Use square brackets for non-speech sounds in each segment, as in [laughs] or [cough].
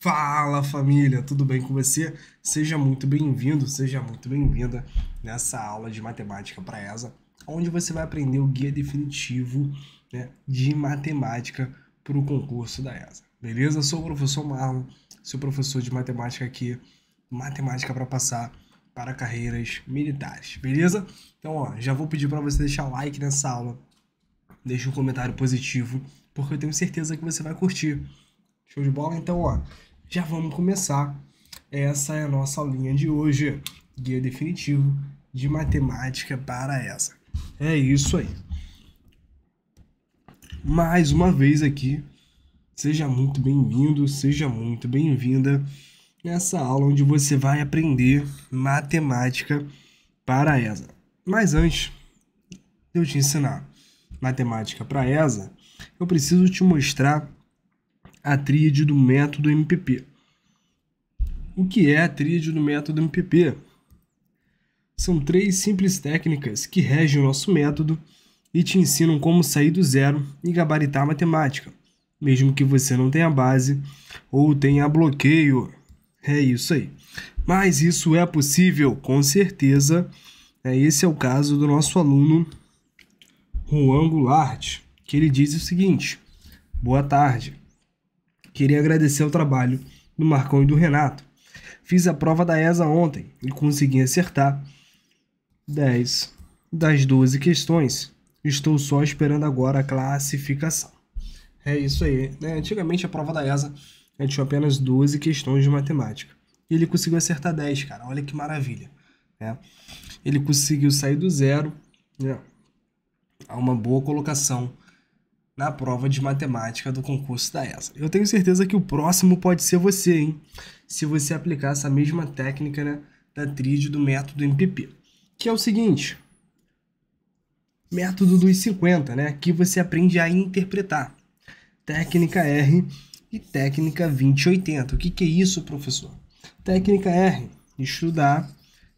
Fala família, tudo bem com você? Seja muito bem-vindo, seja muito bem-vinda nessa aula de matemática para ESA, onde você vai aprender o guia definitivo né, de matemática para o concurso da ESA. Beleza? Sou o professor Marlon, sou professor de matemática aqui, matemática para passar para carreiras militares. Beleza? Então, ó, já vou pedir para você deixar like nessa aula, deixa um comentário positivo, porque eu tenho certeza que você vai curtir. Show de bola? Então, ó, já vamos começar. Essa é a nossa aulinha de hoje, guia definitivo de matemática para essa. É isso aí. Mais uma vez aqui, seja muito bem-vindo, seja muito bem-vinda nessa aula onde você vai aprender matemática para essa. Mas antes de eu te ensinar matemática para essa, eu preciso te mostrar a tríade do método MPP. O que é a tríade do método MPP? São três simples técnicas que regem o nosso método e te ensinam como sair do zero e gabaritar a matemática, mesmo que você não tenha base ou tenha bloqueio. É isso aí. Mas isso é possível, com certeza. É, esse é o caso do nosso aluno Juan Goulart, que ele diz o seguinte: Boa tarde. Queria agradecer o trabalho do Marcão e do Renato. Fiz a prova da ESA ontem e consegui acertar 10 das 12 questões. Estou só esperando agora a classificação. É isso aí. Né? Antigamente a prova da ESA né, tinha apenas 12 questões de matemática. E ele conseguiu acertar 10, cara. Olha que maravilha. Né? Ele conseguiu sair do zero né? a uma boa colocação na prova de matemática do concurso da ESA. Eu tenho certeza que o próximo pode ser você, hein? Se você aplicar essa mesma técnica né, da tríade do método MPP. Que é o seguinte, método dos 50, né? Aqui você aprende a interpretar. Técnica R e técnica 2080. O que, que é isso, professor? Técnica R, estudar,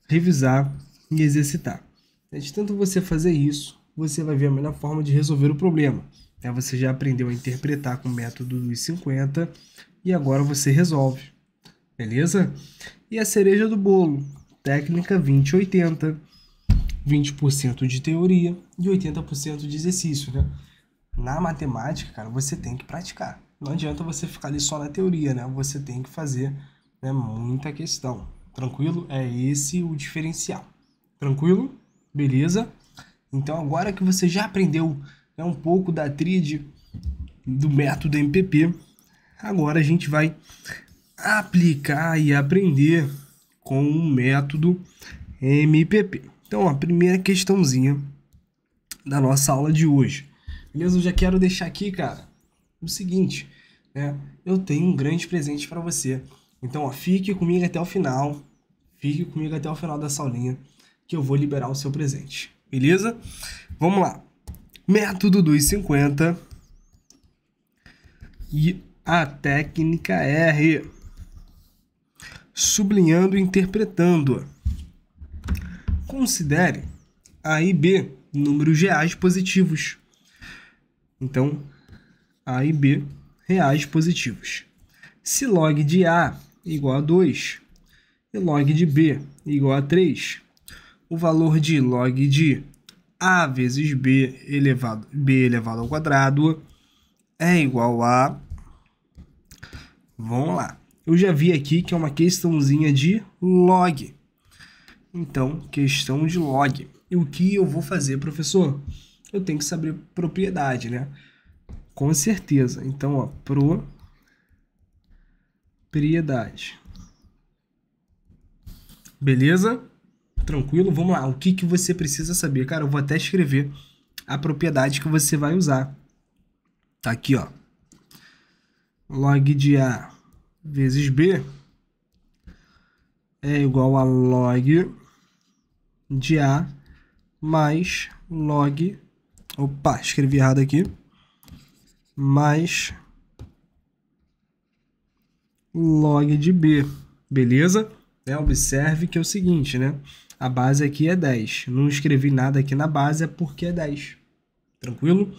revisar e exercitar. É de tanto você fazer isso, você vai ver a melhor forma de resolver o problema. Né? Você já aprendeu a interpretar com o método dos 50 e agora você resolve. Beleza? E a cereja do bolo, técnica 20-80. 20% de teoria e 80% de exercício, né? Na matemática, cara, você tem que praticar. Não adianta você ficar ali só na teoria, né? Você tem que fazer né, muita questão. Tranquilo? É esse o diferencial. Tranquilo? Beleza? Então, agora que você já aprendeu né, um pouco da tríade do método MPP. Agora a gente vai aplicar e aprender com o método MPP. Então, a primeira questãozinha da nossa aula de hoje. Beleza? Eu já quero deixar aqui, cara, o seguinte, né? Eu tenho um grande presente para você. Então, ó, fique comigo até o final. Fique comigo até o final dessa aulinha que eu vou liberar o seu presente. Beleza? Vamos lá método dos 50 e a técnica R, sublinhando e interpretando. Considere A e B números reais positivos. Então, A e B reais positivos. Se log de A igual a 2 e log de B igual a 3, o valor de log de a vezes b elevado, b elevado ao quadrado é igual a... Vamos lá. Eu já vi aqui que é uma questãozinha de log. Então, questão de log. E o que eu vou fazer, professor? Eu tenho que saber propriedade, né? Com certeza. Então, ó, propriedade. Beleza? Tranquilo? Vamos lá. O que, que você precisa saber? Cara, eu vou até escrever a propriedade que você vai usar. Tá aqui, ó. Log de A vezes B é igual a log de A mais log... Opa, escrevi errado aqui. Mais log de B. Beleza? É, observe que é o seguinte, né? A base aqui é 10. Não escrevi nada aqui na base, é porque é 10. Tranquilo?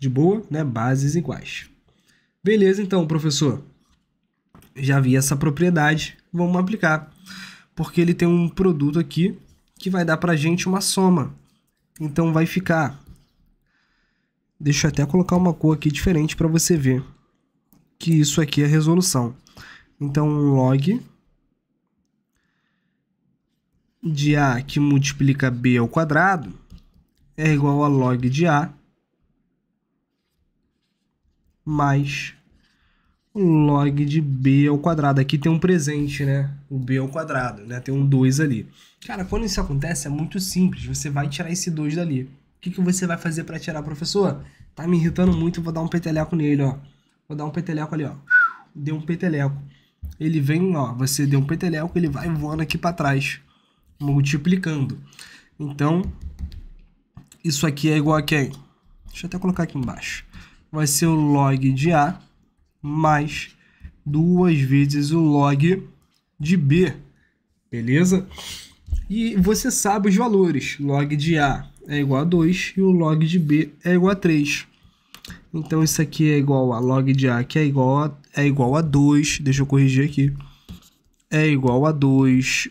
De boa, né? Bases iguais. Beleza, então, professor. Já vi essa propriedade, vamos aplicar. Porque ele tem um produto aqui que vai dar pra gente uma soma. Então vai ficar... Deixa eu até colocar uma cor aqui diferente para você ver que isso aqui é resolução. Então, log de A que multiplica B ao quadrado é igual a log de A mais log de B ao quadrado. Aqui tem um presente, né? O B ao quadrado, né? Tem um 2 ali. Cara, quando isso acontece é muito simples. Você vai tirar esse 2 dali. O que, que você vai fazer para tirar, professor? Tá me irritando muito, vou dar um peteleco nele, ó. Vou dar um peteleco ali, ó. Deu um peteleco. Ele vem, ó, você deu um peteleco, ele vai voando aqui para trás multiplicando. Então, isso aqui é igual a quem? Deixa eu até colocar aqui embaixo. Vai ser o log de A mais duas vezes o log de B. Beleza? E você sabe os valores. Log de A é igual a 2 e o log de B é igual a 3. Então isso aqui é igual a log de A, que é igual a, é igual a 2. Deixa eu corrigir aqui. É igual a 2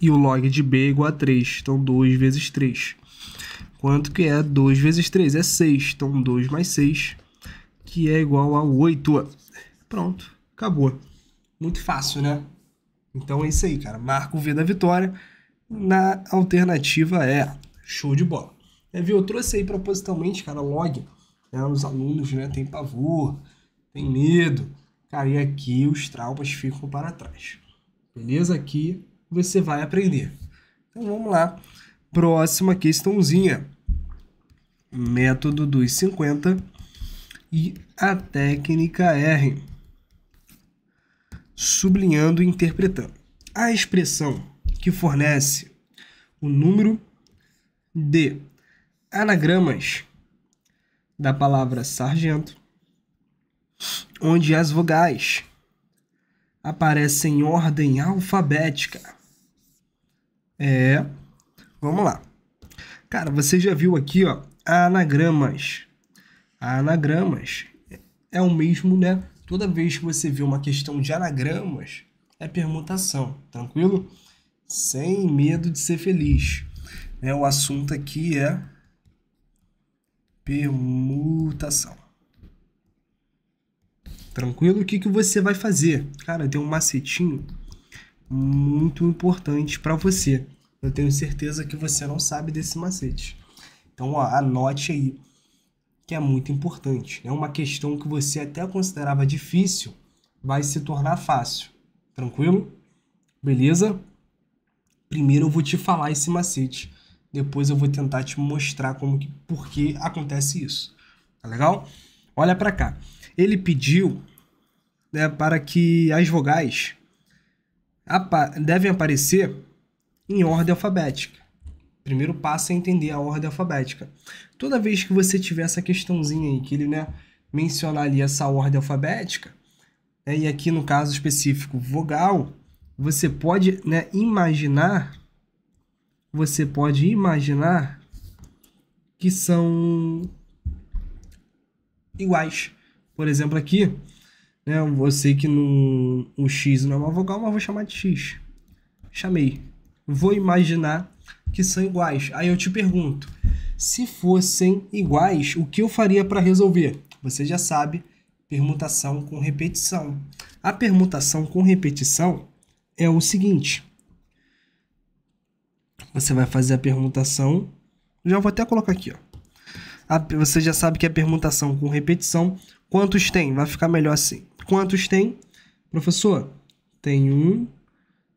e o log de b é igual a 3, então 2 vezes 3. Quanto que é 2 vezes 3? É 6, então 2 mais 6, que é igual a 8. Pronto, acabou. Muito fácil, né? Então é isso aí, cara. Marca o V da vitória na alternativa é show de bola. É, viu? Eu trouxe aí propositalmente, cara, log. Né? Os alunos né, tem pavor, tem medo. Cara, e aqui os traumas ficam para trás. Beleza? Aqui você vai aprender. Então vamos lá. Próxima questãozinha. Método dos 50 e a técnica R. Sublinhando e interpretando. A expressão que fornece o número de anagramas da palavra sargento, onde as vogais aparecem em ordem alfabética é. Vamos lá. Cara, você já viu aqui, ó, anagramas. Anagramas é o mesmo, né? Toda vez que você vê uma questão de anagramas, é permutação, tranquilo? Sem medo de ser feliz. Né? O assunto aqui é permutação. Tranquilo? O que, que você vai fazer? Cara, tem um macetinho muito importante para você. Eu tenho certeza que você não sabe desse macete. Então, ó, anote aí, que é muito importante. É uma questão que você até considerava difícil, vai se tornar fácil. Tranquilo? Beleza? Primeiro eu vou te falar esse macete. Depois eu vou tentar te mostrar como que, por que acontece isso. Tá legal? Olha para cá. Ele pediu né, para que as vogais devem aparecer em ordem alfabética. Primeiro passo é entender a ordem alfabética. Toda vez que você tiver essa questãozinha aí, que ele né, mencionar ali essa ordem alfabética, né, e aqui no caso específico vogal, você pode né, imaginar, você pode imaginar que são iguais. Por exemplo, aqui né? Eu sei que no, o X não é uma vogal, mas vou chamar de X. Chamei. Vou imaginar que são iguais. Aí eu te pergunto, se fossem iguais, o que eu faria para resolver? Você já sabe, permutação com repetição. A permutação com repetição é o seguinte. Você vai fazer a permutação. Já vou até colocar aqui, ó. A, você já sabe que a permutação com repetição, quantos tem? Vai ficar melhor assim. Quantos tem? Professor, tem um,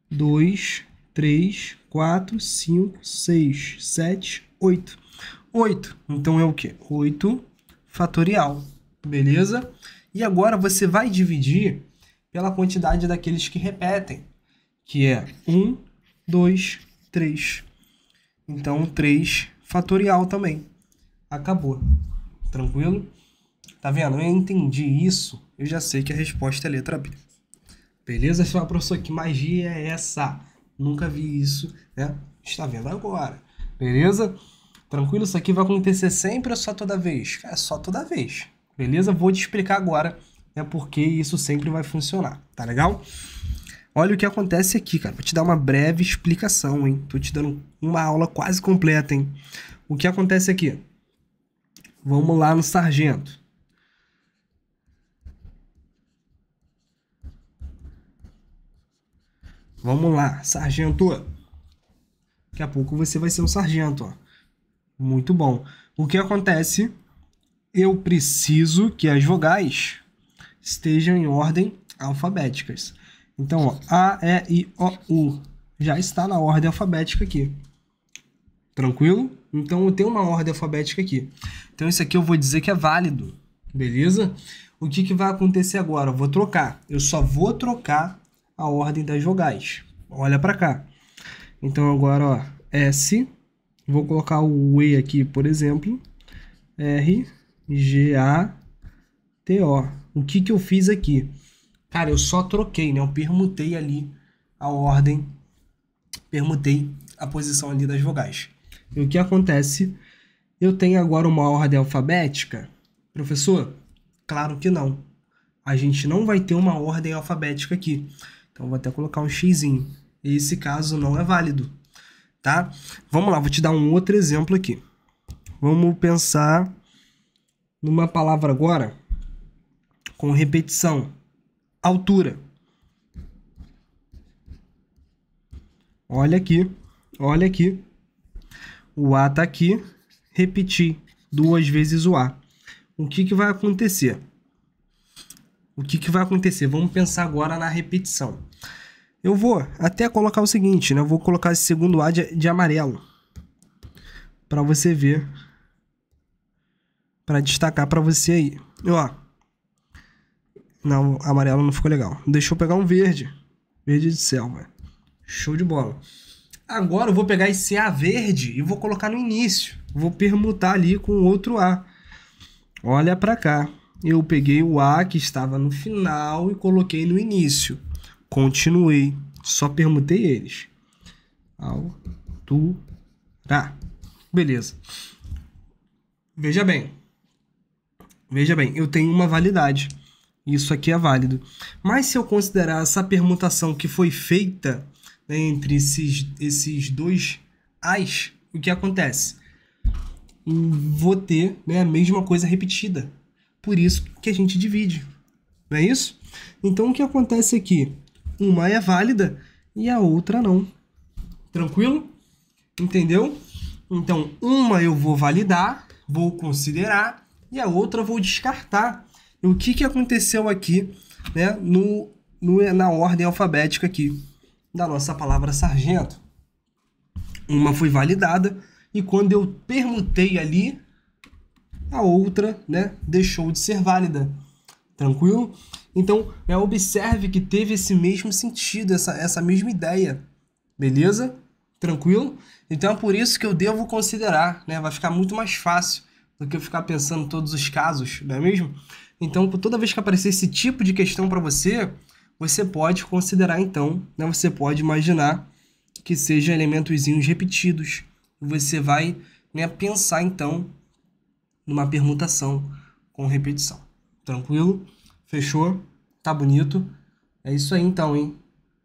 dois, três, quatro, cinco, seis, sete, oito. Oito. Então é o quê? Oito fatorial. Beleza? E agora você vai dividir pela quantidade daqueles que repetem, que é um, dois, três. Então, três fatorial também. Acabou. Tranquilo? Tá vendo? Eu entendi isso eu já sei que a resposta é letra B. Beleza? Você fala, professor, que magia é essa? Nunca vi isso, né? Está vendo agora. Beleza? Tranquilo? Isso aqui vai acontecer sempre ou só toda vez? É só toda vez. Beleza? Vou te explicar agora né, porque isso sempre vai funcionar. Tá legal? Olha o que acontece aqui, cara. Vou te dar uma breve explicação, hein? Tô te dando uma aula quase completa, hein? O que acontece aqui? Vamos lá no sargento. Vamos lá, sargento. Daqui a pouco você vai ser um sargento. Ó. Muito bom. O que acontece? Eu preciso que as vogais estejam em ordem alfabéticas. Então, ó, A, E, I, O, U já está na ordem alfabética aqui. Tranquilo? Então eu tenho uma ordem alfabética aqui. Então isso aqui eu vou dizer que é válido, beleza? O que, que vai acontecer agora? Eu vou trocar. Eu só vou trocar a ordem das vogais. Olha para cá. Então agora, ó, S, vou colocar o E aqui, por exemplo, R, G, A, T, O. O que que eu fiz aqui? Cara, eu só troquei, né? Eu permutei ali a ordem, permutei a posição ali das vogais. E o que acontece? Eu tenho agora uma ordem alfabética? Professor, claro que não. A gente não vai ter uma ordem alfabética aqui. Então vou até colocar um xizinho. Esse caso não é válido, tá? Vamos lá, vou te dar um outro exemplo aqui. Vamos pensar numa palavra agora com repetição. Altura. Olha aqui, olha aqui. O A tá aqui, repetir duas vezes o A. O que, que vai acontecer? O que, que vai acontecer? Vamos pensar agora na repetição. Eu vou até colocar o seguinte, né? Eu vou colocar esse segundo A de, de amarelo. para você ver. para destacar para você aí. E, ó. Não, amarelo não ficou legal. Deixa eu pegar um verde. Verde de selva. Show de bola. Agora eu vou pegar esse A verde e vou colocar no início. Vou permutar ali com outro A. Olha para cá. Eu peguei o A que estava no final e coloquei no início. Continuei. Só permutei eles. Altura. Beleza. Veja bem. Veja bem, eu tenho uma validade. Isso aqui é válido. Mas se eu considerar essa permutação que foi feita né, entre esses, esses dois as, o que acontece? Vou ter né, a mesma coisa repetida. Por isso que a gente divide. Não é isso? Então o que acontece aqui? Uma é válida e a outra não. Tranquilo? Entendeu? Então, uma eu vou validar, vou considerar e a outra eu vou descartar. E o que, que aconteceu aqui, né, no, no, na ordem alfabética aqui da nossa palavra sargento? Uma foi validada e quando eu permutei ali, a outra, né, deixou de ser válida. Tranquilo? Então, é, observe que teve esse mesmo sentido, essa, essa mesma ideia. Beleza? Tranquilo? Então é por isso que eu devo considerar, né? Vai ficar muito mais fácil do que eu ficar pensando todos os casos, não é mesmo? Então, toda vez que aparecer esse tipo de questão para você, você pode considerar então, né? Você pode imaginar que sejam elementozinhos repetidos. Você vai né, pensar então numa permutação com repetição. Tranquilo? Fechou? Tá bonito? É isso aí então, hein?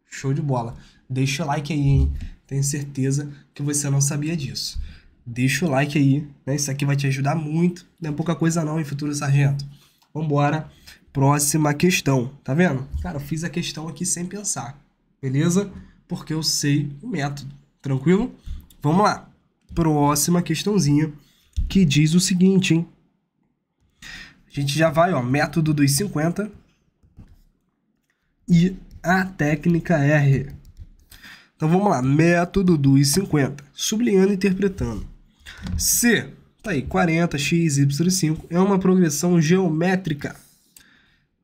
Show de bola. Deixa o like aí, hein? Tenho certeza que você não sabia disso. Deixa o like aí, né? Isso aqui vai te ajudar muito. Não é pouca coisa não, hein, futuro sargento? Vambora. Próxima questão, tá vendo? Cara, eu fiz a questão aqui sem pensar, beleza? Porque eu sei o método, tranquilo? Vamos lá. Próxima questãozinha que diz o seguinte, hein? gente já vai, ó, método dos 50 e a técnica R. Então vamos lá, método dos 50, sublinhando e interpretando. C, tá aí, 40, x, y, 5, é uma progressão geométrica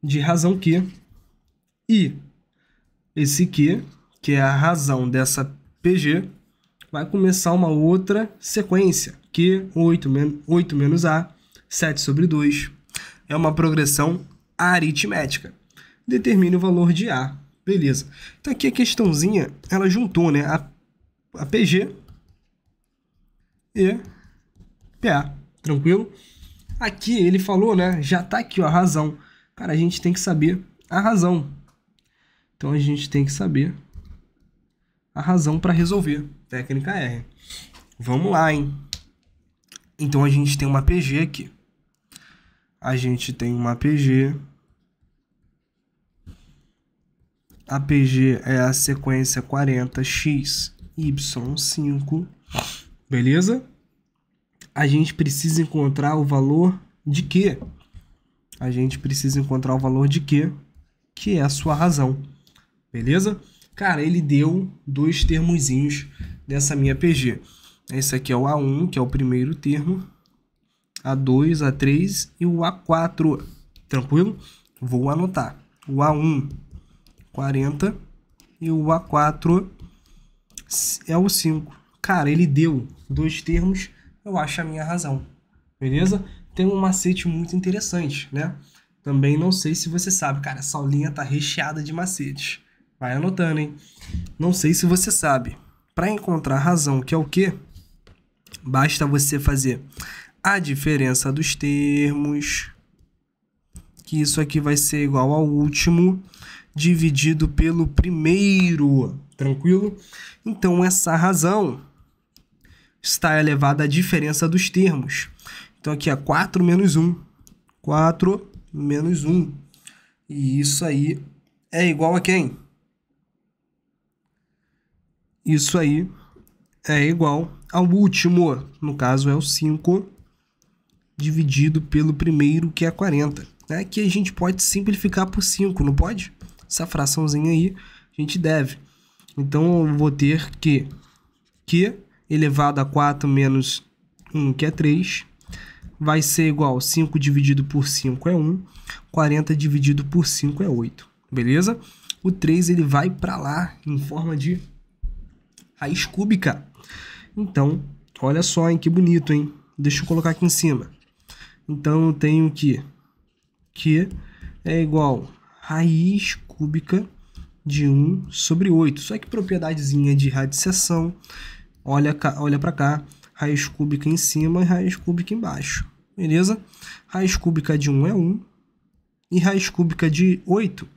de razão Q. E esse Q, que é a razão dessa PG, vai começar uma outra sequência, Q, 8, 8 menos A, 7 sobre 2, é uma progressão aritmética. Determine o valor de A. Beleza. Então aqui a questãozinha, ela juntou, né, a, a PG e PA. Tranquilo? Aqui ele falou, né, já tá aqui ó, a razão. Cara, a gente tem que saber a razão. Então a gente tem que saber a razão para resolver. Técnica R. Vamos lá, hein? Então a gente tem uma PG aqui a gente tem uma APG. A APG é a sequência 40XY5, beleza? A gente precisa encontrar o valor de quê? A gente precisa encontrar o valor de quê? Que é a sua razão, beleza? Cara, ele deu dois termozinhos dessa minha APG. Esse aqui é o A1, que é o primeiro termo, a2, A3 e o A4. Tranquilo? Vou anotar. O A1, 40. E o A4 é o 5. Cara, ele deu dois termos, eu acho a minha razão. Beleza? Tem um macete muito interessante, né? Também não sei se você sabe, cara, essa aulinha tá recheada de macetes. Vai anotando, hein? Não sei se você sabe. Para encontrar a razão, que é o quê? Basta você fazer a diferença dos termos, que isso aqui vai ser igual ao último, dividido pelo primeiro, tranquilo? Então, essa razão está elevada à diferença dos termos. Então, aqui é 4 menos 1, 4 menos 1. E isso aí é igual a quem? Isso aí é igual ao último, no caso é o 5 dividido pelo primeiro, que é 40. Né? Que a gente pode simplificar por 5, não pode? Essa fraçãozinha aí a gente deve. Então eu vou ter que que elevado a 4 menos 1, que é 3, vai ser igual 5 dividido por 5 é 1, 40 dividido por 5 é 8, beleza? O 3 ele vai para lá em forma de raiz cúbica. Então, olha só, hein, que bonito, hein? Deixa eu colocar aqui em cima. Então eu tenho que Q é igual raiz cúbica de 1 sobre 8. Só que propriedadezinha de radicessão, olha, olha para cá, raiz cúbica em cima e raiz cúbica embaixo. Beleza? Raiz cúbica de 1 é 1 e raiz cúbica de 8.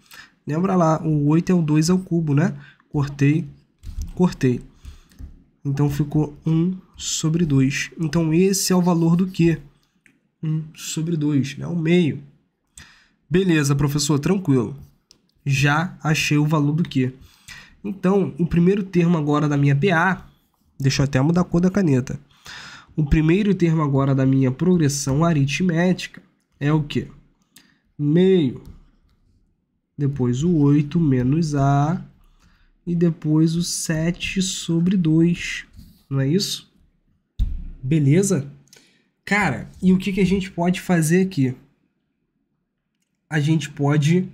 Lembra lá, o 8 é o 2 ao é cubo, né? Cortei, cortei. Então ficou 1 sobre 2. Então esse é o valor do Q. 1 sobre 2, né? O meio. Beleza, professor, tranquilo. Já achei o valor do Q. Então, o primeiro termo agora da minha PA, deixa eu até mudar a cor da caneta. O primeiro termo agora da minha progressão aritmética é o quê? Meio, depois o 8 menos A, e depois o 7 sobre 2, não é isso? Beleza? Cara, e o que, que a gente pode fazer aqui? A gente pode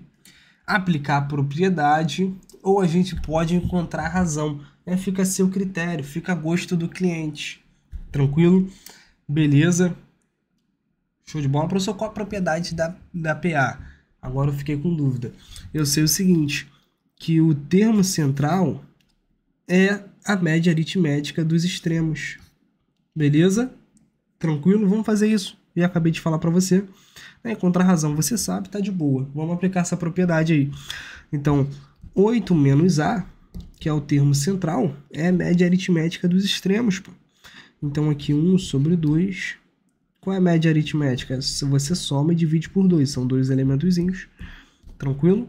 aplicar a propriedade ou a gente pode encontrar razão. Né? Fica a seu critério, fica a gosto do cliente. Tranquilo? Beleza? Show de bola. Professor, qual a propriedade da, da PA? Agora eu fiquei com dúvida. Eu sei o seguinte, que o termo central é a média aritmética dos extremos. Beleza? tranquilo, vamos fazer isso. E acabei de falar para você. Né? Contra razão, você sabe, tá de boa. Vamos aplicar essa propriedade aí. Então, 8 menos A, que é o termo central, é a média aritmética dos extremos. Pô. Então, aqui 1 sobre 2. Qual é a média aritmética? Se você soma e divide por 2, são dois elementos. Tranquilo?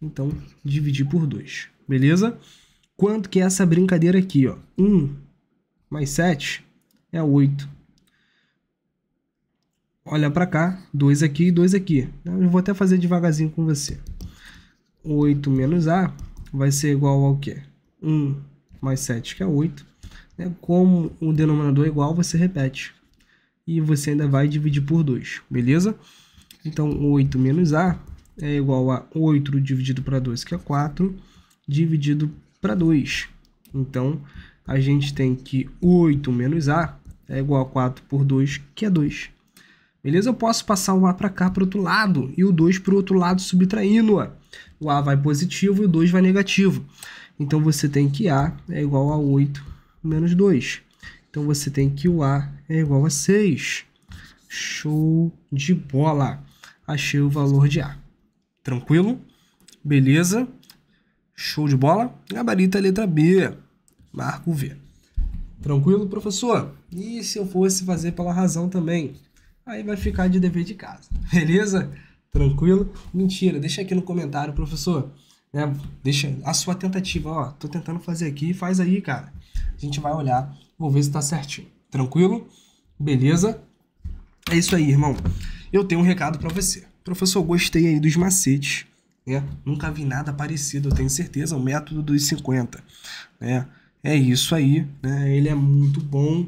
Então, dividir por 2. Beleza? Quanto que é essa brincadeira aqui? Ó? 1 mais 7 é 8 olha para cá, 2 aqui e 2 aqui. Então, eu vou até fazer devagarzinho com você. 8 menos A vai ser igual ao quê? 1 mais 7, que é 8. Né? Como o denominador é igual, você repete. E você ainda vai dividir por 2, beleza? Então, 8 menos A é igual a 8 dividido para 2, que é 4, dividido para 2. Então, a gente tem que 8 menos A é igual a 4 por 2, que é 2. Beleza? Eu posso passar o A para cá, para o outro lado, e o 2 para o outro lado subtraindo-a. O A vai positivo e o 2 vai negativo. Então você tem que A é igual a 8 menos 2. Então você tem que o A é igual a 6. Show de bola! Achei o valor de A. Tranquilo? Beleza? Show de bola? a é letra B. Marco V. Tranquilo, professor? E se eu fosse fazer pela razão também? Aí vai ficar de dever de casa, [laughs] beleza? Tranquilo? Mentira, deixa aqui no comentário, professor. Né? Deixa a sua tentativa, ó. Tô tentando fazer aqui, faz aí, cara. A gente vai olhar, vou ver se tá certinho. Tranquilo? Beleza? É isso aí, irmão. Eu tenho um recado para você. Professor, gostei aí dos macetes, né? Nunca vi nada parecido, eu tenho certeza, o método dos 50, né? É isso aí, né? Ele é muito bom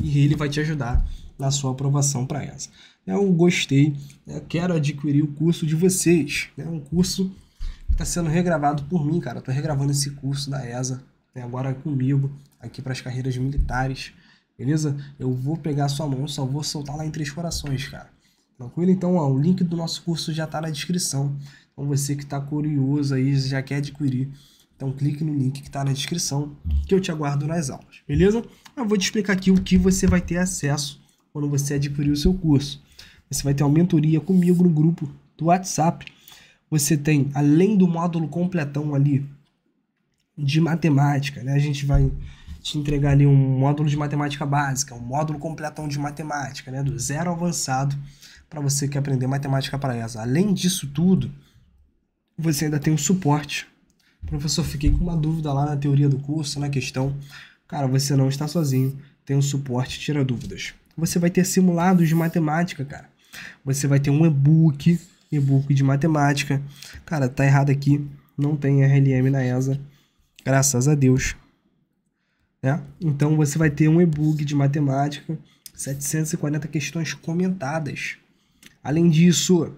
e ele vai te ajudar na sua aprovação para essa. É, eu gostei, eu né, quero adquirir o curso de vocês. É um curso que está sendo regravado por mim, cara. Estou regravando esse curso da ESA né? agora comigo, aqui para as carreiras militares. Beleza? Eu vou pegar sua mão, só vou soltar lá em Três Corações, cara. Tranquilo? Então, ó, o link do nosso curso já está na descrição. Então, você que está curioso aí, já quer adquirir, então clique no link que está na descrição, que eu te aguardo nas aulas, beleza? Eu vou te explicar aqui o que você vai ter acesso quando você adquirir o seu curso. Você vai ter uma mentoria comigo no grupo do WhatsApp. Você tem, além do módulo completão ali de matemática, né? A gente vai te entregar ali um módulo de matemática básica, um módulo completão de matemática, né? Do zero avançado para você que aprender matemática para essa. Além disso tudo, você ainda tem o suporte. Professor, fiquei com uma dúvida lá na teoria do curso, na questão. Cara, você não está sozinho. Tem o suporte, tira dúvidas você vai ter simulados de matemática, cara. Você vai ter um e-book, e-book de matemática. Cara, tá errado aqui, não tem RLM na ESA, graças a Deus. Né? Então você vai ter um e-book de matemática, 740 questões comentadas. Além disso,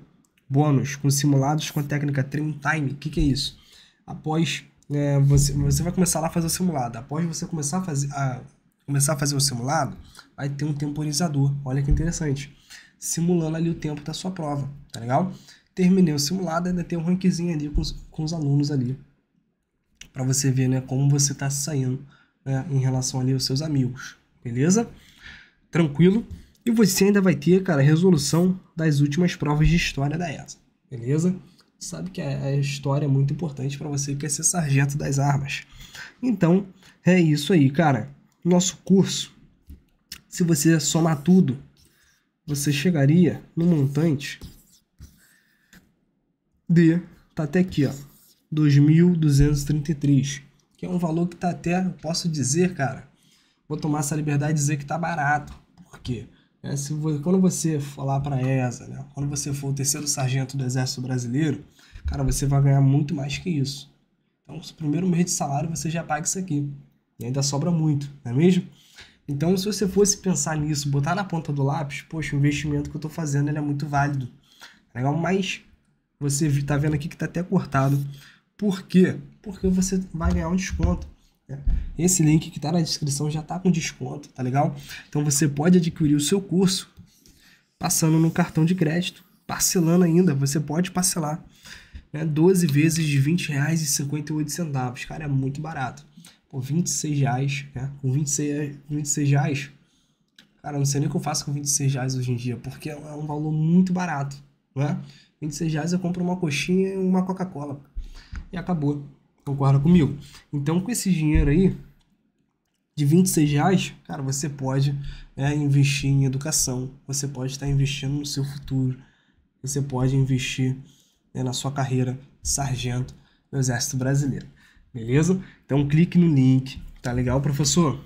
bônus com simulados com a técnica Trim Time. O que, que é isso? Após é, você, você vai começar lá a fazer o simulado. Após você começar a, fazer, a começar a fazer o simulado, vai ter um temporizador. Olha que interessante. Simulando ali o tempo da sua prova, tá legal? Terminei o simulado, ainda tem um rankingzinho ali com os, com os alunos ali. para você ver, né, como você está saindo né, em relação ali aos seus amigos, beleza? Tranquilo. E você ainda vai ter, cara, a resolução das últimas provas de história da ESA, beleza? Sabe que a história é muito importante para você que quer é ser sargento das armas. Então, é isso aí, cara nosso curso, se você somar tudo, você chegaria no montante de, tá até aqui, ó, 2.233, que é um valor que tá até, posso dizer, cara, vou tomar essa liberdade de dizer que tá barato, porque né, se você, quando você for lá para ESA, né, quando você for o terceiro sargento do Exército Brasileiro, cara, você vai ganhar muito mais que isso. Então, o primeiro mês de salário você já paga isso aqui. E ainda sobra muito, não é mesmo? Então, se você fosse pensar nisso, botar na ponta do lápis, poxa, o investimento que eu estou fazendo é muito válido. Tá legal? Mas você está vendo aqui que está até cortado. Por quê? Porque você vai ganhar um desconto. Né? Esse link que está na descrição já está com desconto, tá legal? Então você pode adquirir o seu curso passando no cartão de crédito, parcelando ainda, você pode parcelar né? 12 vezes de R$ 20,58. Cara, é muito barato por 26 reais, né? Com 26, 26 reais, cara, não sei nem o que eu faço com 26 reais hoje em dia, porque é um é valor muito barato, né? 26 reais eu compro uma coxinha e uma Coca-Cola e acabou. Concorda comigo? Então, com esse dinheiro aí, de 26 reais, cara, você pode né, investir em educação, você pode estar investindo no seu futuro, você pode investir né, na sua carreira de sargento no Exército Brasileiro. Beleza? Então clique no link. Tá legal, professor?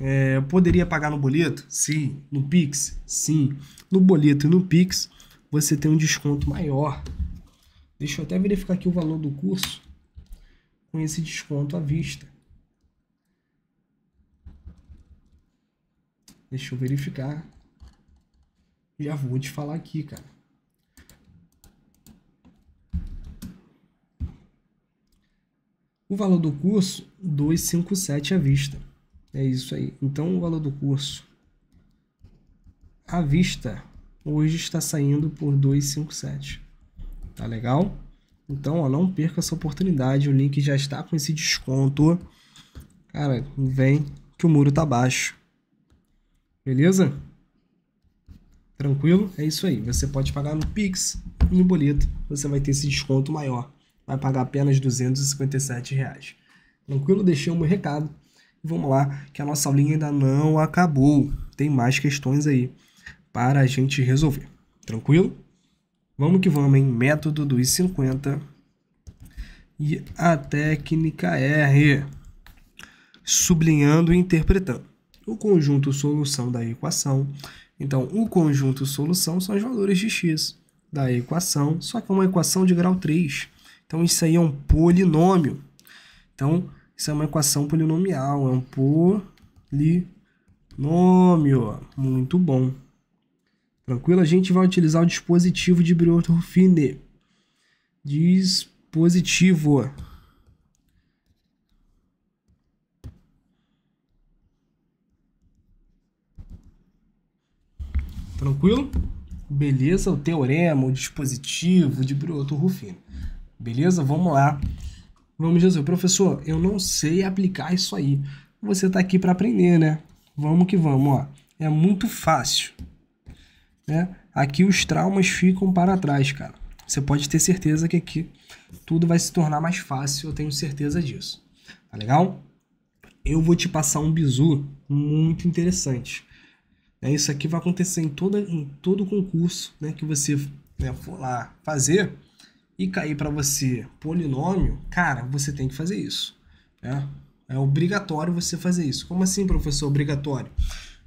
É, eu poderia pagar no boleto? Sim. No Pix? Sim. No boleto e no Pix você tem um desconto maior. Deixa eu até verificar aqui o valor do curso com esse desconto à vista. Deixa eu verificar. Já vou te falar aqui, cara. O valor do curso, 257 à vista. É isso aí. Então, o valor do curso à vista hoje está saindo por 257. Tá legal? Então, ó, não perca essa oportunidade. O link já está com esse desconto. Cara, vem que o muro tá baixo. Beleza? Tranquilo? É isso aí. Você pode pagar no Pix, no boleto. Você vai ter esse desconto maior vai pagar apenas R$ 257. Reais. Tranquilo? Deixei o meu recado. Vamos lá, que a nossa aulinha ainda não acabou. Tem mais questões aí para a gente resolver. Tranquilo? Vamos que vamos, hein? Método dos 50 e a técnica R. Sublinhando e interpretando. O conjunto solução da equação. Então, o conjunto solução são os valores de x da equação, só que é uma equação de grau 3. Então isso aí é um polinômio. Então isso é uma equação polinomial, é um polinômio. Muito bom. Tranquilo? A gente vai utilizar o dispositivo de brioto ruffini Dispositivo. Tranquilo? Beleza, o teorema, o dispositivo de brioto ruffini Beleza? Vamos lá. Vamos, Jesus. Professor, eu não sei aplicar isso aí. Você está aqui para aprender, né? Vamos que vamos, ó. É muito fácil. Né? Aqui os traumas ficam para trás, cara. Você pode ter certeza que aqui tudo vai se tornar mais fácil, eu tenho certeza disso. Tá legal? Eu vou te passar um bizu muito interessante. É, isso aqui vai acontecer em, toda, em todo concurso né, que você né, for lá fazer e cair para você polinômio, cara, você tem que fazer isso. Né? É obrigatório você fazer isso. Como assim, professor? Obrigatório?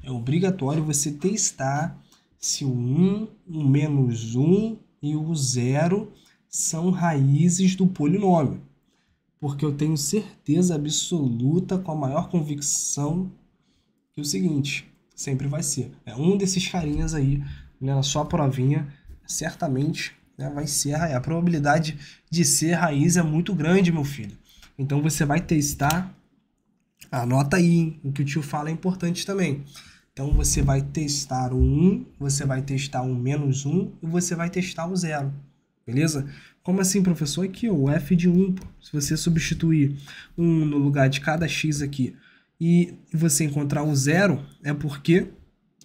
É obrigatório você testar se o 1, o menos 1 e o zero são raízes do polinômio. Porque eu tenho certeza absoluta, com a maior convicção, que é o seguinte, sempre vai ser. É um desses carinhas aí, né, na sua provinha, certamente né? Vai ser raiz. A probabilidade de ser raiz é muito grande, meu filho. Então você vai testar. Anota aí, hein? o que o tio fala é importante também. Então você vai testar o 1, você vai testar o menos 1 e você vai testar o 0, Beleza? Como assim, professor? Aqui, o f de 1. Pô. Se você substituir 1 no lugar de cada x aqui e você encontrar o 0, é porque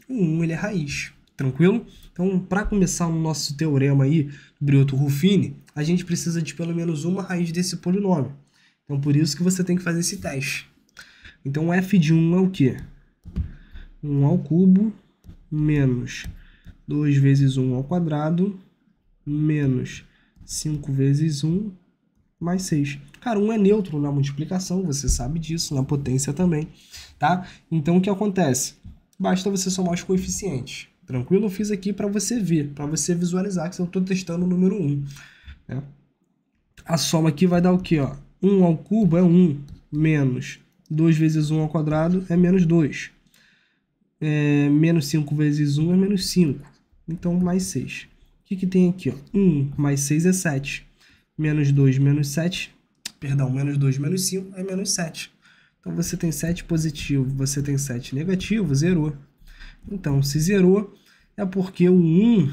o 1 ele é raiz tranquilo? Então, para começar o nosso teorema aí, Brioto-Ruffini, a gente precisa de pelo menos uma raiz desse polinômio. Então, por isso que você tem que fazer esse teste. Então, f de 1 é o quê? 1 ao cubo menos 2 vezes 1 ao quadrado menos 5 vezes 1 mais 6. Cara, 1 é neutro na multiplicação, você sabe disso, na potência também, tá? Então, o que acontece? Basta você somar os coeficientes. Tranquilo? Eu fiz aqui para você ver, para você visualizar que eu estou testando o número 1. Né? A soma aqui vai dar o quê? Ó? 1 ao cubo é 1, menos 2 vezes 1 ao quadrado é menos 2. É, menos 5 vezes 1 é menos 5. Então, mais 6. O que, que tem aqui? Ó? 1 mais 6 é 7. Menos 2 menos 7. Perdão, menos 2 menos 5 é menos 7. Então, você tem 7 positivo, você tem 7 negativo, zerou. Então, se zerou, é porque o 1,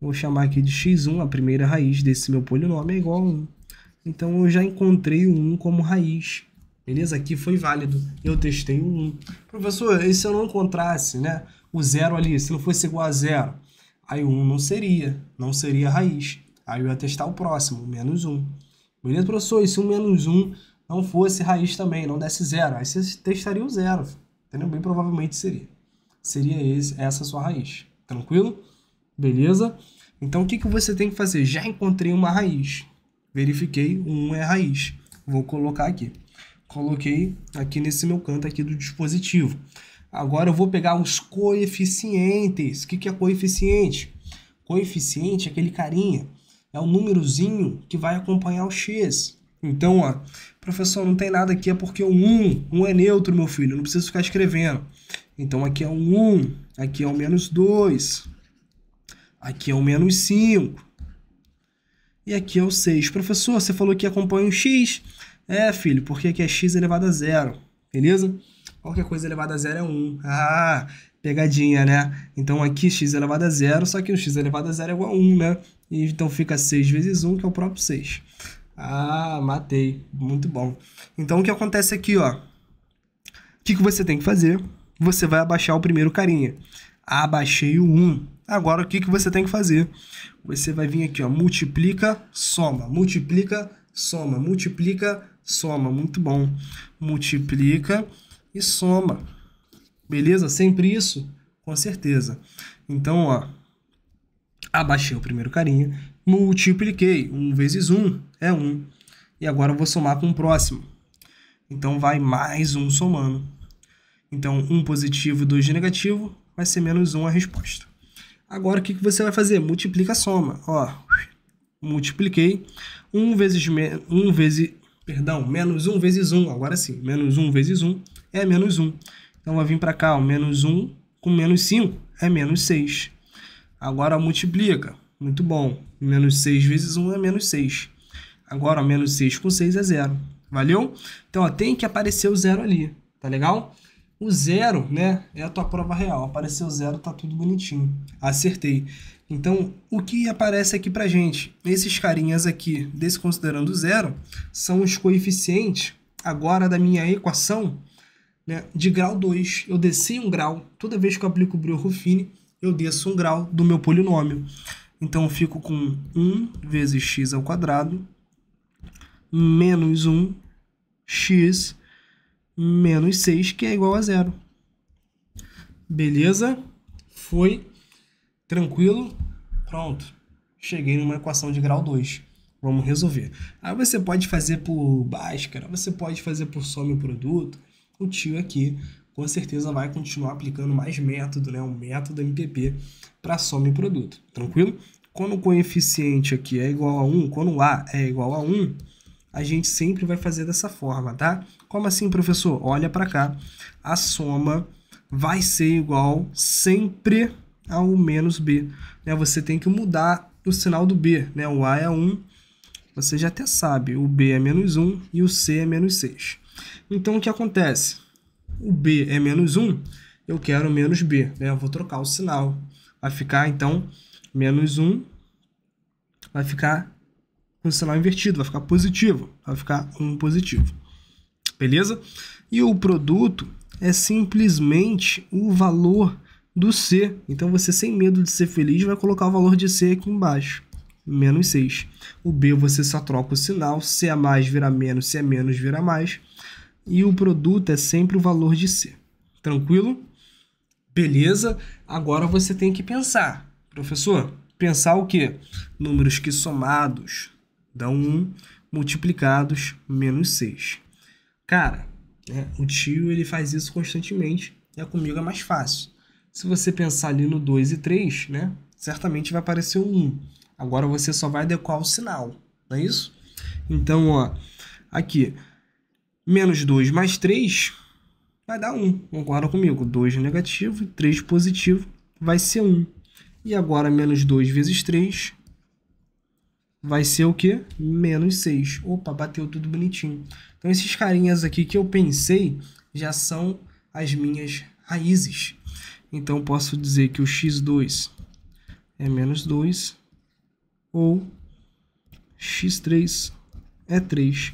vou chamar aqui de x1, a primeira raiz desse meu polinômio é igual a 1. Então, eu já encontrei o 1 como raiz. Beleza? Aqui foi válido. Eu testei o 1. Professor, e se eu não encontrasse né, o 0 ali, se não fosse igual a 0? aí o 1 não seria, não seria raiz. Aí eu ia testar o próximo, o menos 1. Beleza, professor? E se o menos 1 não fosse raiz também, não desse 0? Aí você testaria o 0. Bem provavelmente seria seria esse, essa sua raiz. Tranquilo? Beleza? Então, o que, que você tem que fazer? Já encontrei uma raiz. Verifiquei, um é raiz. Vou colocar aqui. Coloquei aqui nesse meu canto aqui do dispositivo. Agora eu vou pegar os coeficientes. O que, que é coeficiente? Coeficiente é aquele carinha. É o númerozinho que vai acompanhar o x. Então, ó, professor, não tem nada aqui, é porque o 1, 1 é neutro, meu filho, não preciso ficar escrevendo. Então aqui é o 1, aqui é o menos 2, aqui é o menos 5 e aqui é o 6. Professor, você falou que acompanha o x. É, filho, porque aqui é x elevado a zero, beleza? Qualquer coisa elevada a zero é 1. Ah, pegadinha, né? Então aqui x elevado a zero, só que o x elevado a zero é igual a 1, né? E, então fica 6 vezes 1, que é o próprio 6. Ah, matei. Muito bom. Então o que acontece aqui, ó? O que, que você tem que fazer? você vai abaixar o primeiro carinha. Abaixei o 1. Agora o que, que você tem que fazer? Você vai vir aqui, ó, multiplica, soma, multiplica, soma, multiplica, soma. Muito bom. Multiplica e soma. Beleza? Sempre isso? Com certeza. Então, ó, abaixei o primeiro carinha, multipliquei. 1 vezes 1 é 1. E agora eu vou somar com o próximo. Então vai mais um somando. Então, 1 positivo 2 negativo vai ser menos 1 a resposta. Agora, o que, você vai fazer? Multiplica a soma. Ó, multipliquei 1 vezes, me, 1 vezes perdão, menos 1 vezes 1, agora sim, menos 1 vezes 1 é menos 1. Então vai vir para cá, ó, menos 1 com menos 5 é menos 6. Agora multiplica, muito bom, menos 6 vezes 1 é menos 6. Agora menos 6 com 6 é zero, valeu? Então ó, tem que aparecer o zero ali, tá legal? O zero, né, é a tua prova real. Apareceu zero, tá tudo bonitinho. Acertei. Então, o que aparece aqui pra gente? Esses carinhas aqui, desconsiderando zero, são os coeficientes agora da minha equação né, de grau 2. Eu desci um grau. Toda vez que eu aplico o Brio-Ruffini, eu desço um grau do meu polinômio. Então, eu fico com 1 vezes x ao quadrado menos 1 x menos 6, que é igual a zero. Beleza? Foi. Tranquilo? Pronto. Cheguei numa equação de grau 2. Vamos resolver. Aí você pode fazer por Bhaskara, você pode fazer por some produto. O tio aqui com certeza vai continuar aplicando mais método, né? o método MPP para some produto, tranquilo? Quando o coeficiente aqui é igual a 1, quando A é igual a 1, a gente sempre vai fazer dessa forma, tá? Como assim, professor? Olha para cá. A soma vai ser igual sempre ao menos b. Né? Você tem que mudar o sinal do b. Né? O a é 1, você já até sabe. O b é menos 1 e o c é menos 6. Então, o que acontece? O b é menos 1, eu quero menos b. Né? Eu vou trocar o sinal. Vai ficar, então, menos 1 vai ficar com o sinal invertido, vai ficar positivo. Vai ficar 1 positivo beleza? E o produto é simplesmente o valor do C. Então você, sem medo de ser feliz, vai colocar o valor de C aqui embaixo, menos 6. O B você só troca o sinal, C a mais vira menos, C a menos vira mais. E o produto é sempre o valor de C. Tranquilo? Beleza? Agora você tem que pensar. Professor, pensar o quê? Números que somados dão 1, multiplicados menos 6. Cara, né, o tio ele faz isso constantemente. É comigo é mais fácil. Se você pensar ali no 2 e 3, né? Certamente vai aparecer o um 1. Agora você só vai adequar o sinal, não é isso? Então, ó, aqui, menos 2 mais 3 vai dar 1. Concorda comigo? 2 negativo e 3 positivo vai ser 1. E agora, menos 2 vezes 3 vai ser o quê? Menos 6. Opa, bateu tudo bonitinho. Então esses carinhas aqui que eu pensei já são as minhas raízes. Então posso dizer que o x2 é menos 2 ou x3 é 3.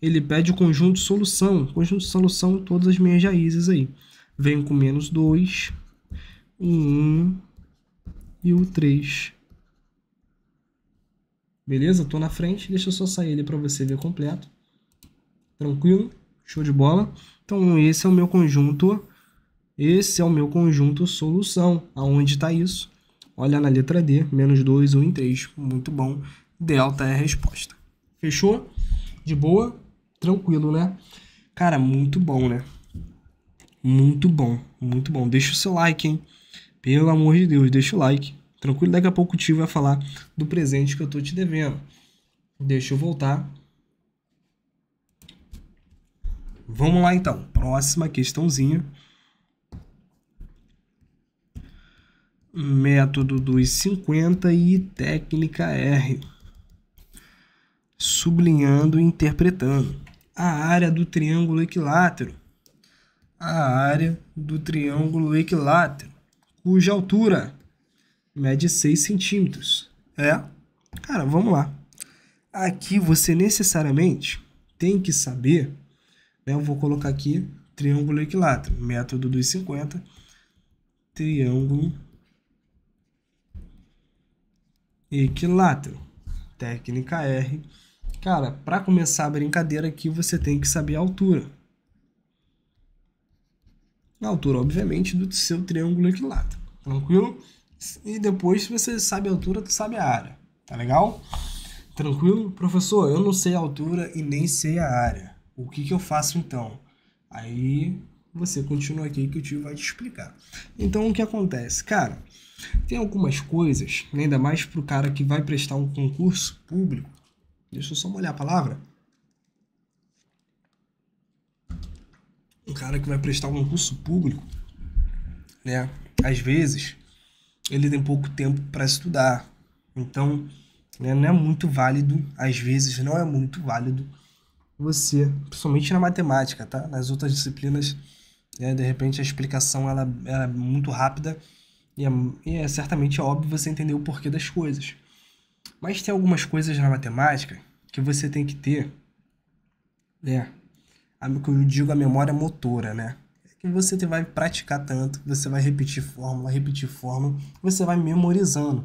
Ele pede o conjunto de solução. conjunto de solução, todas as minhas raízes aí. Venho com menos 2, o 1 e o 3. Beleza? Estou na frente. Deixa eu só sair ele para você ver completo. Tranquilo? Show de bola. Então, esse é o meu conjunto. Esse é o meu conjunto solução. Aonde está isso? Olha na letra D, menos 2, 1 e 3. Muito bom. Delta é a resposta. Fechou? De boa? Tranquilo, né? Cara, muito bom, né? Muito bom, muito bom. Deixa o seu like, hein? Pelo amor de Deus, deixa o like. Tranquilo? Daqui a pouco o tio vai falar do presente que eu tô te devendo. Deixa eu voltar. Vamos lá então. Próxima questãozinha. Método dos 50 e técnica R. Sublinhando e interpretando. A área do triângulo equilátero. A área do triângulo equilátero, cuja altura mede 6 centímetros. É? Cara, vamos lá. Aqui você necessariamente tem que saber, né? Eu vou colocar aqui triângulo equilátero, método dos 50, triângulo equilátero, técnica R. Cara, para começar a brincadeira aqui, você tem que saber a altura. A altura, obviamente, do seu triângulo equilátero. Tranquilo? E depois, se você sabe a altura, tu sabe a área. Tá legal? Tranquilo? Professor, eu não sei a altura e nem sei a área. O que, que eu faço então? Aí você continua aqui que o tio vai te explicar. Então, o que acontece? Cara, tem algumas coisas, né, ainda mais para o cara que vai prestar um concurso público. Deixa eu só molhar a palavra. O cara que vai prestar um concurso público, né? Às vezes, ele tem pouco tempo para estudar. Então, né, não é muito válido, às vezes não é muito válido você, principalmente na matemática, tá? Nas outras disciplinas, né, de repente a explicação ela, ela é muito rápida e é, e é certamente óbvio você entender o porquê das coisas. Mas tem algumas coisas na matemática que você tem que ter, né? Que eu digo a memória motora, né? e você vai praticar tanto, você vai repetir fórmula, repetir fórmula, você vai memorizando,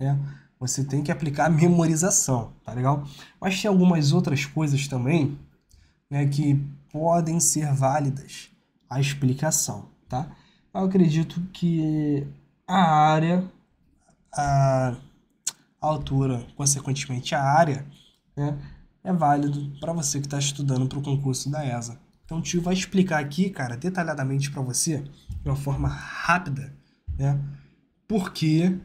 né? Você tem que aplicar a memorização, tá legal? Mas tem algumas outras coisas também, né, que podem ser válidas a explicação, tá? Eu acredito que a área, a altura, consequentemente a área, né, é válido para você que está estudando para o concurso da ESA. Então o tio vai explicar aqui, cara, detalhadamente para você, de uma forma rápida, né? Porque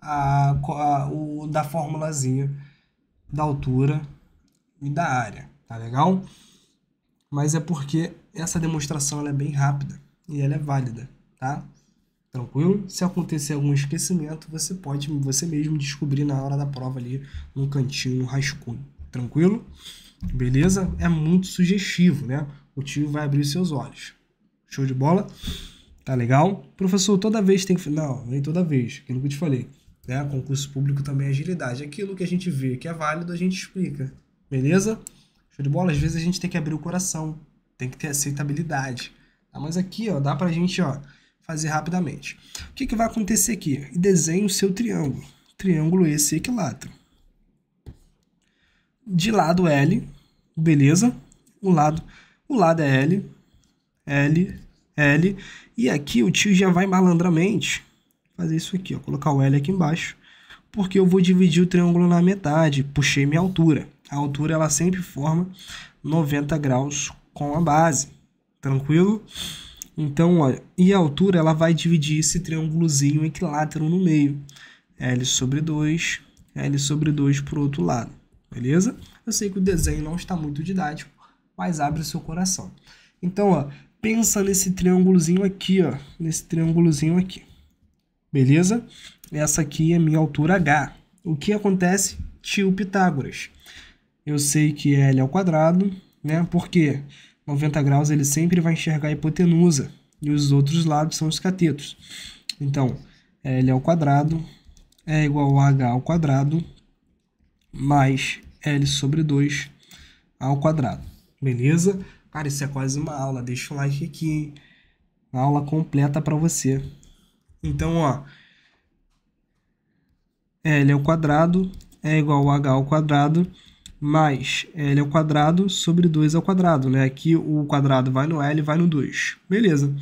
a, a, o da formulazinha da altura e da área, tá legal? Mas é porque essa demonstração ela é bem rápida e ela é válida, tá? Tranquilo? Se acontecer algum esquecimento, você pode você mesmo descobrir na hora da prova ali, num cantinho, no rascunho. Tranquilo? Beleza? É muito sugestivo, né? O tio vai abrir seus olhos. Show de bola? Tá legal? Professor, toda vez tem que. Não, nem toda vez. Aquilo que eu te falei. Né? Concurso público também é agilidade. Aquilo que a gente vê que é válido, a gente explica. Beleza? Show de bola? Às vezes a gente tem que abrir o coração. Tem que ter aceitabilidade. Tá? Mas aqui, ó, dá pra gente, ó, fazer rapidamente. O que, que vai acontecer aqui? Desenhe o seu triângulo. Triângulo esse equilátero de lado L, beleza? O lado, o lado é L, L, L. E aqui o tio já vai malandramente fazer isso aqui, ó, colocar o L aqui embaixo, porque eu vou dividir o triângulo na metade, puxei minha altura. A altura ela sempre forma 90 graus com a base, tranquilo? Então, ó, e a altura ela vai dividir esse triângulozinho equilátero no meio. L sobre 2, L sobre 2 para o outro lado beleza? Eu sei que o desenho não está muito didático, mas abre o seu coração. Então, ó, pensa nesse triângulozinho aqui, ó, nesse triângulozinho aqui, beleza? Essa aqui é minha altura h. O que acontece? Tio Pitágoras. Eu sei que L ao quadrado, né? Porque 90 graus ele sempre vai enxergar a hipotenusa e os outros lados são os catetos. Então, L ao quadrado é igual a H ao quadrado mais L sobre 2 ao quadrado. Beleza? Cara, isso é quase uma aula. Deixa o like aqui, hein? Aula completa para você. Então, ó, L ao quadrado é igual a H ao quadrado mais L ao quadrado sobre 2 ao quadrado, né? Aqui o quadrado vai no L, vai no 2. Beleza.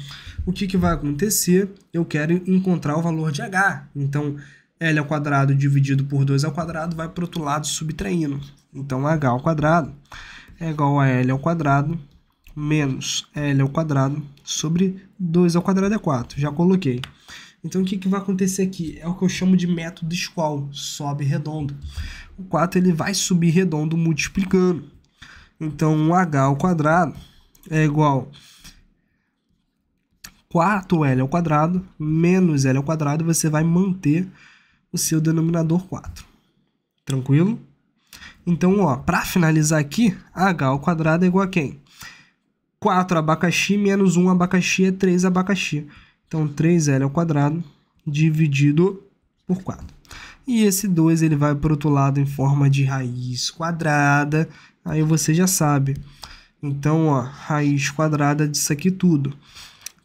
O que, que vai acontecer? Eu quero encontrar o valor de H. Então, L ao quadrado dividido por 2 ao quadrado vai para o outro lado subtraindo. Então, H ao quadrado é igual a L ao quadrado menos L ao quadrado sobre 2 ao quadrado é 4. Já coloquei. Então, o que, que vai acontecer aqui? É o que eu chamo de método esqual, sobe redondo. O 4 ele vai subir redondo multiplicando. Então, h ao quadrado é igual 4l ao quadrado menos l ao quadrado, você vai manter o seu denominador 4. Tranquilo? Então, para finalizar aqui, h ao quadrado é igual a quem? 4 abacaxi menos 1 abacaxi é 3 abacaxi. Então, 3L ao quadrado dividido por 4. E esse 2 ele vai para o outro lado em forma de raiz quadrada. Aí você já sabe. Então, ó, raiz quadrada disso aqui tudo.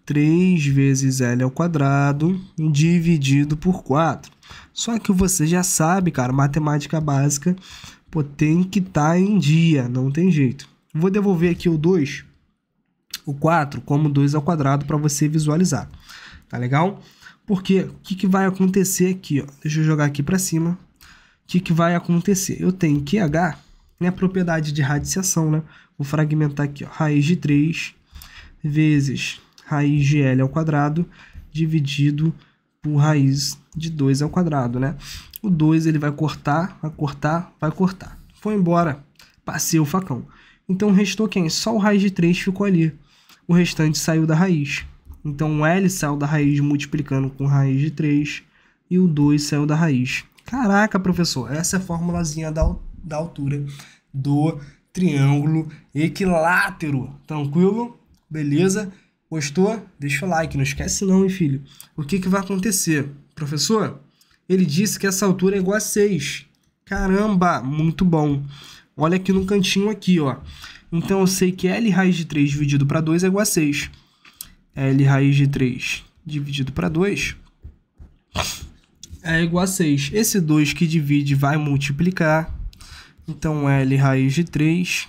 3 vezes L ao quadrado dividido por 4. Só que você já sabe, cara, matemática básica, pô, tem que estar tá em dia, não tem jeito. Vou devolver aqui o 2, o 4, como 2 ao quadrado para você visualizar. Tá legal? Porque o que, que vai acontecer aqui, ó? Deixa eu jogar aqui para cima. O que, que vai acontecer? Eu tenho QH, a propriedade de radiciação, né? Vou fragmentar aqui, ó, raiz de 3 vezes raiz de L ao quadrado dividido por raiz de 2 ao quadrado, né? O 2 ele vai cortar, vai cortar, vai cortar. Foi embora, passei o facão. Então restou quem? Só o raiz de 3 ficou ali. O restante saiu da raiz. Então o L saiu da raiz multiplicando com raiz de 3 e o 2 saiu da raiz. Caraca, professor, essa é a formulazinha da, da altura do triângulo equilátero. Tranquilo? Beleza? Gostou? Deixa o like, não esquece não, hein, filho. O que, que vai acontecer? Professor, ele disse que essa altura é igual a 6. Caramba, muito bom. Olha aqui no cantinho aqui, ó. Então eu sei que L raiz de 3 dividido para 2 é igual a 6. L raiz de 3 dividido para 2 é igual a 6. Esse 2 que divide vai multiplicar. Então L raiz de 3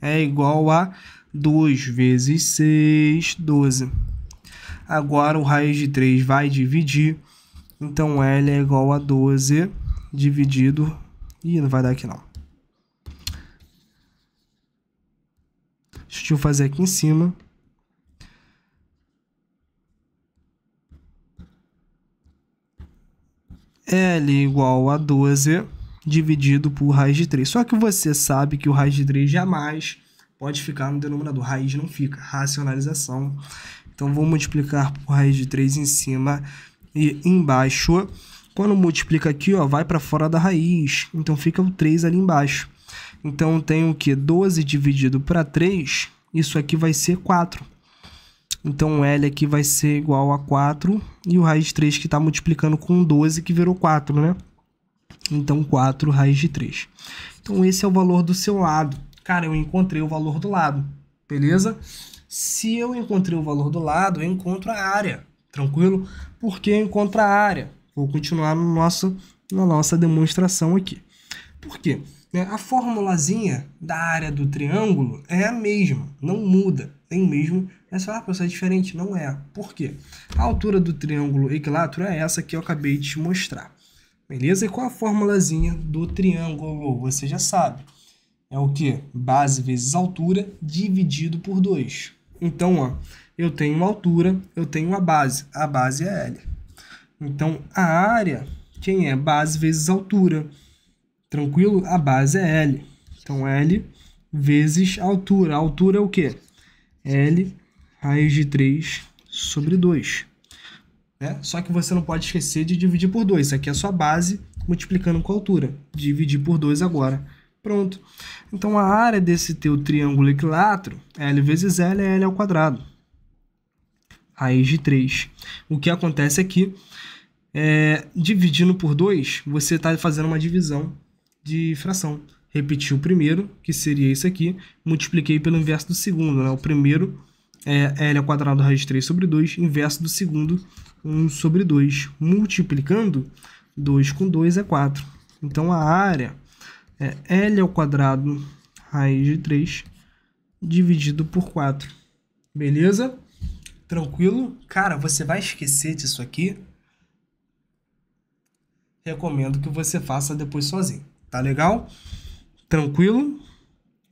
é igual a 2 vezes 6, 12. Agora o raiz de 3 vai dividir, então L é igual a 12 dividido... Ih, não vai dar aqui não. Deixa eu fazer aqui em cima. L é igual a 12 dividido por raiz de 3. Só que você sabe que o raiz de 3 jamais pode ficar no denominador. Raiz não fica, racionalização. Então, vou multiplicar por raiz de 3 em cima e embaixo. Quando multiplica aqui, ó, vai para fora da raiz. Então, fica o 3 ali embaixo. Então, tenho o quê? 12 dividido para 3, isso aqui vai ser 4. Então, o L aqui vai ser igual a 4 e o raiz de 3 que está multiplicando com 12, que virou 4, né? Então, 4 raiz de 3. Então, esse é o valor do seu lado. Cara, eu encontrei o valor do lado, beleza? Se eu encontrei o valor do lado, eu encontro a área, tranquilo? Porque eu encontro a área. Vou continuar no nosso, na nossa demonstração aqui. Por quê? É, a formulazinha da área do triângulo é a mesma, não muda. Nem mesmo essa ah, pessoa é diferente, não é. Por quê? A altura do triângulo equilátero é essa que eu acabei de te mostrar. Beleza? E qual a formulazinha do triângulo? Você já sabe é o que? Base vezes altura dividido por 2. Então, ó, eu tenho uma altura, eu tenho a base. A base é L. Então, a área, quem é? Base vezes altura. Tranquilo? A base é L. Então, L vezes altura. A altura é o quê? L raiz de 3 sobre 2. Né? Só que você não pode esquecer de dividir por 2. Isso aqui é a sua base multiplicando com a altura. Dividir por 2 agora. Pronto. Então a área desse teu triângulo equilátero, é L vezes L é L ao quadrado. Raiz de 3. O que acontece aqui é, é, dividindo por 2, você está fazendo uma divisão de fração. Repeti o primeiro, que seria isso aqui, multipliquei pelo inverso do segundo. Né? O primeiro é L ao quadrado raiz de 3 sobre 2, inverso do segundo, 1 sobre 2. Multiplicando, 2 com 2 é 4. Então a área é L ao quadrado raiz de 3 dividido por 4. Beleza? Tranquilo? Cara, você vai esquecer disso aqui? Recomendo que você faça depois sozinho. Tá legal? Tranquilo?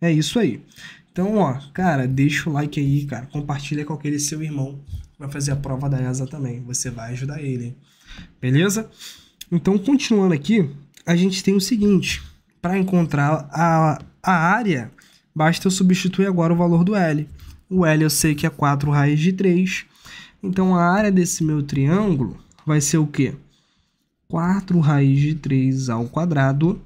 É isso aí. Então, ó, cara, deixa o like aí, cara. Compartilha com aquele seu irmão que vai fazer a prova da ESA também. Você vai ajudar ele, Beleza? Então, continuando aqui, a gente tem o seguinte. Para encontrar a, a área, basta eu substituir agora o valor do L. O L eu sei que é 4 raiz de 3. Então, a área desse meu triângulo vai ser o quê? 4 raiz de 3 ao quadrado,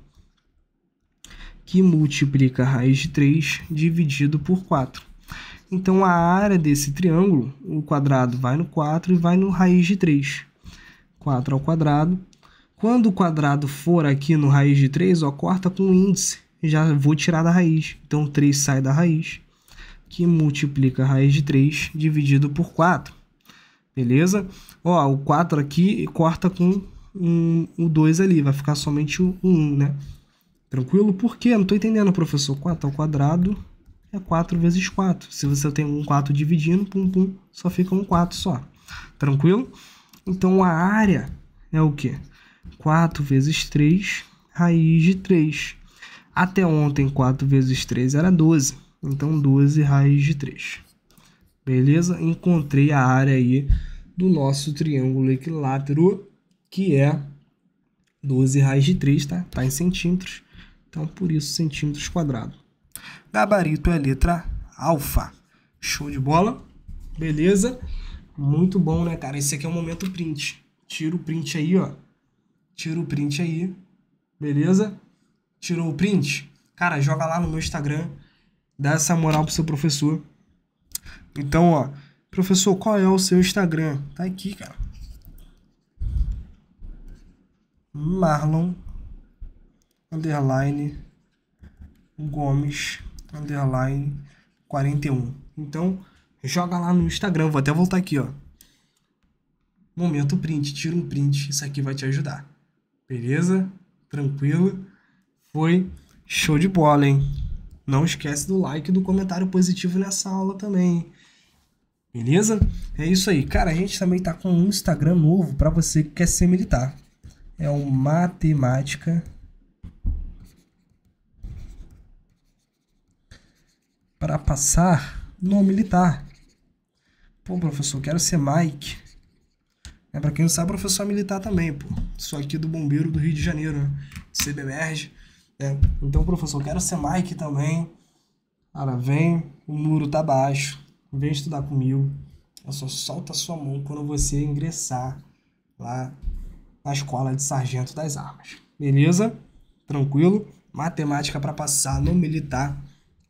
que multiplica raiz de 3 dividido por 4. Então, a área desse triângulo, o quadrado vai no 4 e vai no raiz de 3. 4 ao quadrado quando o quadrado for aqui no raiz de 3, ó, corta com o índice. Já vou tirar da raiz. Então, 3 sai da raiz, que multiplica a raiz de 3 dividido por 4. Beleza? Ó, o 4 aqui corta com um, o 2 ali, vai ficar somente o 1, né? Tranquilo? Por quê? Não estou entendendo, professor. 4 ao quadrado é 4 vezes 4. Se você tem um 4 dividindo, pum, pum, só fica um 4 só. Tranquilo? Então, a área é o quê? 4 vezes 3, raiz de 3. Até ontem, 4 vezes 3 era 12. Então, 12 raiz de 3. Beleza? Encontrei a área aí do nosso triângulo equilátero, que é 12 raiz de 3, tá? Tá em centímetros. Então, por isso, centímetros quadrados. Gabarito é a letra alfa. Show de bola? Beleza? Muito bom, né, cara? Esse aqui é o momento print. Tira o print aí, ó. Tira o print aí, beleza? Tirou o print? Cara, joga lá no meu Instagram, dá essa moral pro seu professor. Então, ó, professor, qual é o seu Instagram? Tá aqui, cara. Marlon underline Gomes underline 41. Então, joga lá no Instagram. Vou até voltar aqui, ó. Momento print, tira um print, isso aqui vai te ajudar. Beleza? Tranquilo? Foi show de bola, hein? Não esquece do like e do comentário positivo nessa aula também. Beleza? É isso aí. Cara, a gente também tá com um Instagram novo para você que quer ser militar. É o Matemática para passar no militar. Pô, professor, quero ser Mike. É, né? para quem não sabe, é professor militar também, pô. Sou aqui do Bombeiro do Rio de Janeiro, né? CBMERG. É. Né? Então, professor, quero ser Mike também. Cara, vem, o muro tá baixo. Vem estudar comigo. Eu só solta a sua mão quando você ingressar lá na escola de sargento das armas. Beleza? Tranquilo? Matemática para passar no militar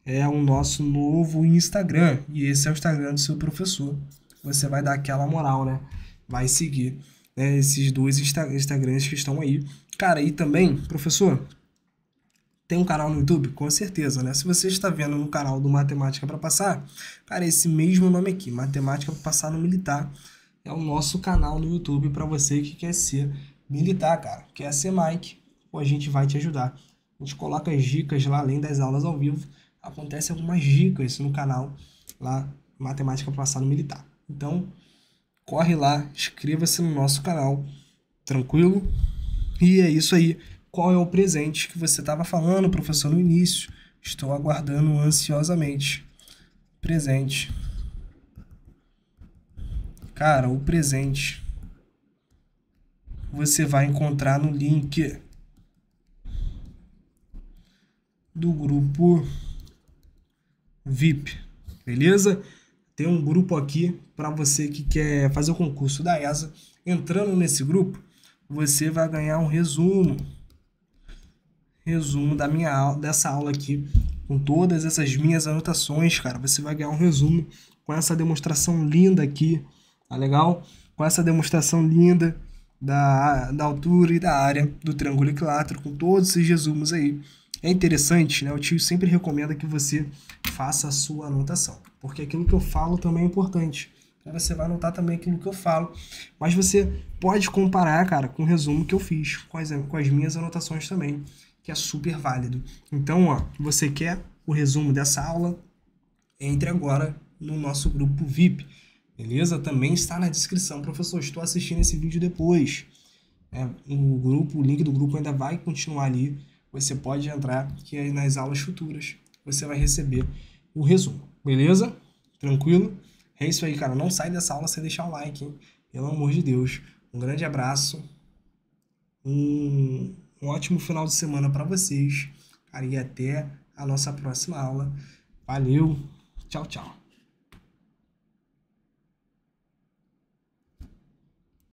é o nosso novo Instagram. E esse é o Instagram do seu professor. Você vai dar aquela moral, né? vai seguir né, esses dois Insta Instagrams que estão aí. Cara, e também, professor, tem um canal no YouTube? Com certeza, né? Se você está vendo no canal do Matemática para Passar, cara, esse mesmo nome aqui, Matemática para Passar no Militar, é o nosso canal no YouTube para você que quer ser militar, cara. Quer ser Mike, ou a gente vai te ajudar. A gente coloca as dicas lá, além das aulas ao vivo, acontece algumas dicas no canal lá, Matemática para Passar no Militar. Então, corre lá, inscreva-se no nosso canal, tranquilo? E é isso aí. Qual é o presente que você estava falando, professor, no início? Estou aguardando ansiosamente. Presente. Cara, o presente você vai encontrar no link do grupo VIP, beleza? Tem um grupo aqui para você que quer fazer o concurso da ESA. Entrando nesse grupo, você vai ganhar um resumo. Resumo da minha aula, dessa aula aqui, com todas essas minhas anotações, cara. Você vai ganhar um resumo com essa demonstração linda aqui, tá legal? Com essa demonstração linda da, da altura e da área do triângulo equilátero, com todos esses resumos aí. É interessante, né? O tio sempre recomenda que você faça a sua anotação, porque aquilo que eu falo também é importante. Então você vai anotar também aquilo que eu falo, mas você pode comparar, cara, com o resumo que eu fiz, com as, com as minhas anotações também, que é super válido. Então, ó, você quer o resumo dessa aula? Entre agora no nosso grupo VIP. Beleza? Também está na descrição. Professor, estou assistindo esse vídeo depois. É, o grupo, o link do grupo ainda vai continuar ali você pode entrar, que aí nas aulas futuras você vai receber o resumo, beleza? Tranquilo? É isso aí, cara. Não sai dessa aula sem deixar o like, hein? Pelo amor de Deus. Um grande abraço. Um, um ótimo final de semana para vocês. Cara, e até a nossa próxima aula. Valeu. Tchau, tchau.